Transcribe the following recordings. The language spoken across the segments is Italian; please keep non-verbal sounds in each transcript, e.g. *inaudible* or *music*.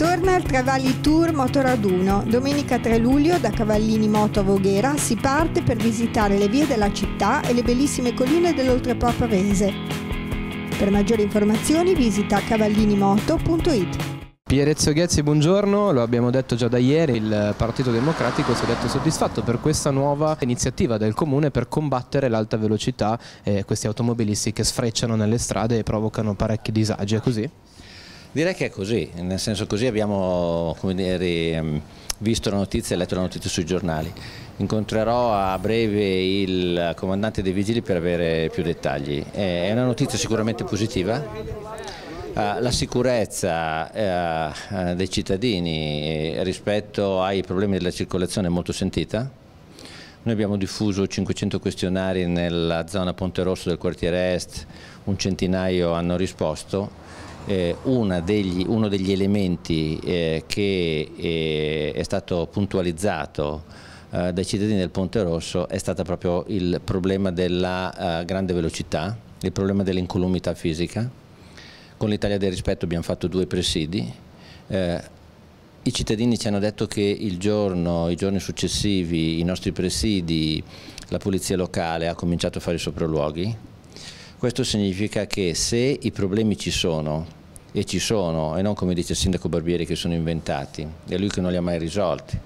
Torna il Travalli Tour Motoraduno. Domenica 3 luglio da Cavallini Moto a Voghera si parte per visitare le vie della città e le bellissime colline dell'Oltrepo Pavese. Per maggiori informazioni visita cavallinimoto.it. Pierezzo Ghezzi, buongiorno, lo abbiamo detto già da ieri, il Partito Democratico si è detto soddisfatto per questa nuova iniziativa del Comune per combattere l'alta velocità e eh, questi automobilisti che sfrecciano nelle strade e provocano parecchi disagi, è così? Direi che è così, nel senso così abbiamo dire, ehm, visto la notizia e letto la notizia sui giornali. Incontrerò a breve il comandante dei vigili per avere più dettagli. Eh, è una notizia sicuramente positiva, ah, la sicurezza eh, eh, dei cittadini rispetto ai problemi della circolazione è molto sentita. Noi abbiamo diffuso 500 questionari nella zona Ponte Rosso del quartiere Est, un centinaio hanno risposto eh, degli, uno degli elementi eh, che eh, è stato puntualizzato dai cittadini del Ponte Rosso è stato proprio il problema della grande velocità, il problema dell'incolumità fisica. Con l'Italia del rispetto abbiamo fatto due presidi. I cittadini ci hanno detto che il giorno, i giorni successivi, i nostri presidi, la polizia locale ha cominciato a fare i sopralluoghi questo significa che se i problemi ci sono, e ci sono, e non come dice il sindaco Barbieri che sono inventati, è lui che non li ha mai risolti.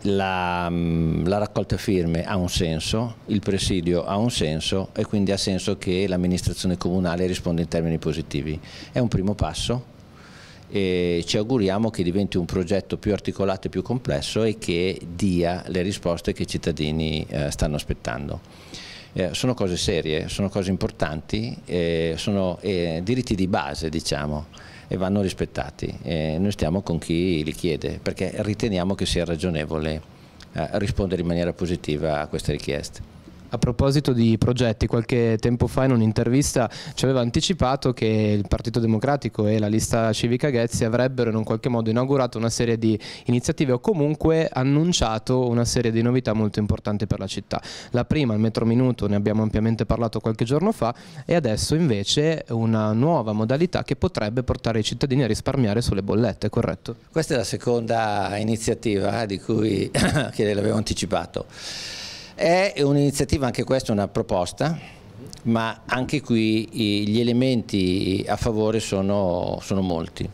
La, mm, la, raccolta firme ha un senso, il presidio ha un senso e quindi ha senso che l'amministrazione comunale risponda in termini positivi. È un primo passo e ci auguriamo che diventi un progetto più articolato e più complesso e che dia le risposte che i cittadini eh, stanno aspettando. Eh, sono cose serie, sono cose importanti, eh, sono eh, diritti di base diciamo e vanno rispettati. noi stiamo con chi li chiede perché riteniamo che sia ragionevole eh, rispondere in maniera positiva a queste richieste. A proposito di progetti, qualche tempo fa in un'intervista ci aveva anticipato che il Partito Democratico e la lista civica Ghezzi avrebbero in un qualche modo inaugurato una serie di iniziative o comunque annunciato una serie di novità molto importanti per la città. La prima, il metro minuto, ne abbiamo ampiamente parlato qualche giorno fa e adesso invece una nuova modalità che potrebbe portare i cittadini a risparmiare sulle bollette, corretto? Questa è la seconda iniziativa eh, di cui *coughs* che l'avevo anticipato. È un'iniziativa, anche questa è una proposta, ma anche qui gli elementi a favore sono, sono molti.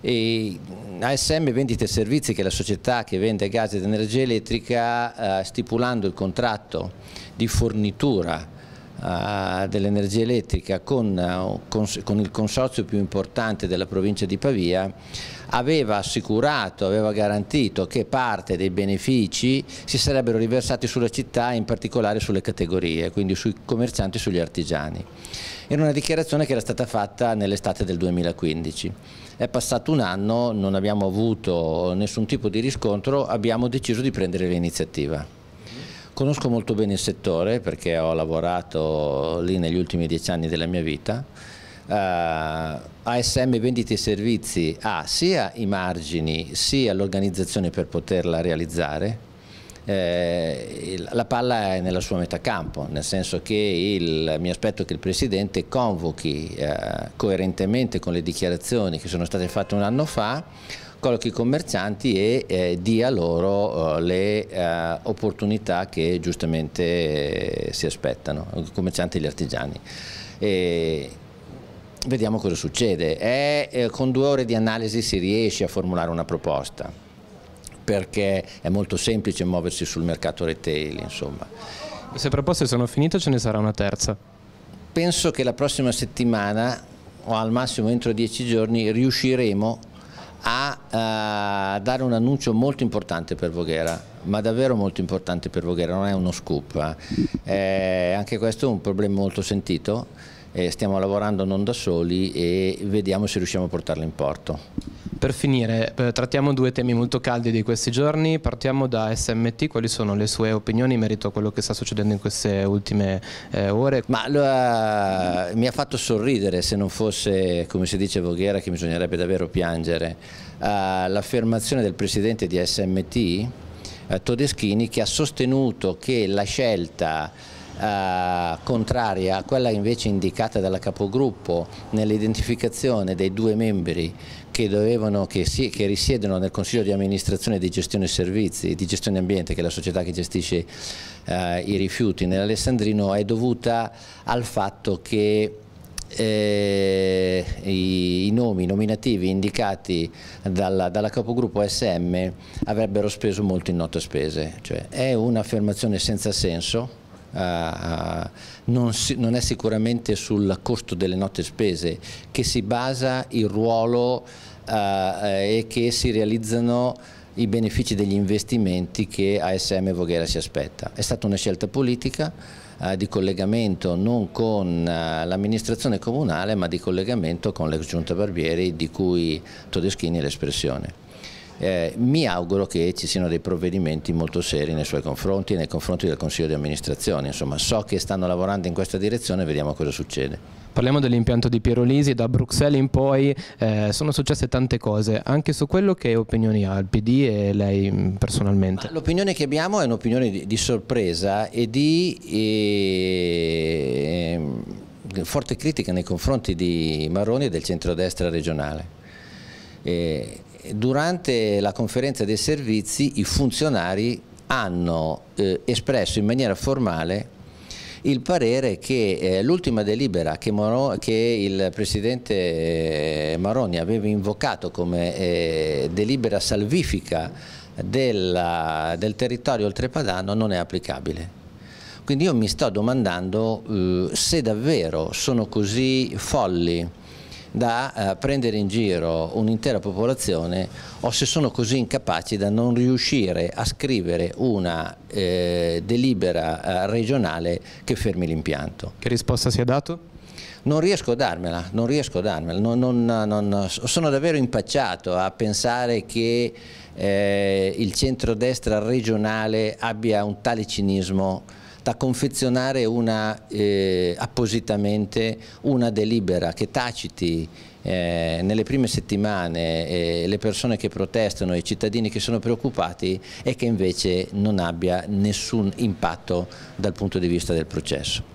E ASM Vendite e Servizi, che è la società che vende gas ed energia elettrica, eh, stipulando il contratto di fornitura eh, dell'energia elettrica con, eh, con, il consorzio più importante della provincia di Pavia aveva assicurato, aveva garantito che parte dei benefici si sarebbero riversati sulla città in particolare sulle categorie, quindi sui commercianti e sugli artigiani. Era una dichiarazione che era stata fatta nell'estate del 2015. È passato un anno, non abbiamo avuto nessun tipo di riscontro, abbiamo deciso di prendere l'iniziativa. Conosco molto bene il settore perché ho lavorato lì negli ultimi dieci anni della mia vita. Uh, eh, ASM Venditi e Servizi ha sia i margini sia l'organizzazione per poterla realizzare. Eh, la palla è nella sua metà campo, nel senso che il, mi aspetto che il Presidente convochi eh, coerentemente con le dichiarazioni che sono state fatte un anno fa colloqui i commercianti e eh, dia loro eh, le eh, opportunità che giustamente eh, si aspettano, i commercianti e gli artigiani. E vediamo cosa succede. È, eh, con due ore di analisi si riesce a formulare una proposta, perché è molto semplice muoversi sul mercato retail. Insomma. Se proposte sono finite ce ne sarà una terza? Penso che la prossima settimana o al massimo entro dieci giorni riusciremo a, a eh, dare un annuncio molto importante per Voghera ma davvero molto importante per Voghera, non è uno scoop. Eh. Eh, anche questo è un problema molto sentito, eh, stiamo lavorando non da soli e vediamo se riusciamo a portarlo in porto per finire eh, trattiamo due temi molto caldi di questi giorni, partiamo da SMT, quali sono le sue opinioni in merito a quello che sta succedendo in queste ultime eh, ore? Ma uh, mi ha fatto sorridere se non fosse, come si dice Voghera, che bisognerebbe davvero piangere, uh, l'affermazione del presidente di SMT, uh, Todeschini, che ha sostenuto che la scelta eh, contraria a quella invece indicata dalla capogruppo nell'identificazione dei due membri che, dovevano, che, si, che, risiedono nel Consiglio di amministrazione di gestione servizi, di gestione ambiente, che è la società che gestisce eh, i rifiuti nell'Alessandrino, è dovuta al fatto che eh, i, i, nomi nominativi indicati dalla, dalla, capogruppo SM avrebbero speso molto in note spese. Cioè, è un'affermazione senza senso eh, non, si, non, è sicuramente sul costo delle note spese che si basa il ruolo eh, e che si realizzano i benefici degli investimenti che ASM Voghera si aspetta. È stata una scelta politica eh, di collegamento non con eh, l'amministrazione comunale ma di collegamento con l'ex giunta Barbieri di cui Todeschini è l'espressione. Eh, mi auguro che ci siano dei provvedimenti molto seri nei suoi confronti e nei confronti del Consiglio di amministrazione. Insomma, so che stanno lavorando in questa direzione, vediamo cosa succede. Parliamo dell'impianto di Piero Lisi, da Bruxelles in poi eh, sono successe tante cose, anche su quello che opinioni ha il PD e lei mm, personalmente? L'opinione che abbiamo è un'opinione di, di, sorpresa e di... E, eh, e, forte critica nei confronti di Maroni e del centrodestra regionale eh, durante la conferenza dei servizi i funzionari hanno eh, espresso in maniera formale il parere che eh, l'ultima delibera che, Moro, che, il Presidente eh, Maroni aveva invocato come eh, delibera salvifica della, del territorio oltrepadano non è applicabile. Quindi io mi sto domandando se davvero sono così folli da eh, prendere in giro un'intera popolazione o se sono così incapaci da non riuscire a scrivere una eh, delibera eh, regionale che fermi l'impianto. Che risposta si è dato? Non riesco a darmela, non riesco a darmela, non, non, non, sono davvero impacciato a pensare che eh, il centrodestra regionale abbia un tale cinismo da confezionare una, eh, appositamente una delibera che taciti eh, nelle prime settimane eh, le persone che protestano, i cittadini che sono preoccupati e che invece non abbia nessun impatto dal punto di vista del processo.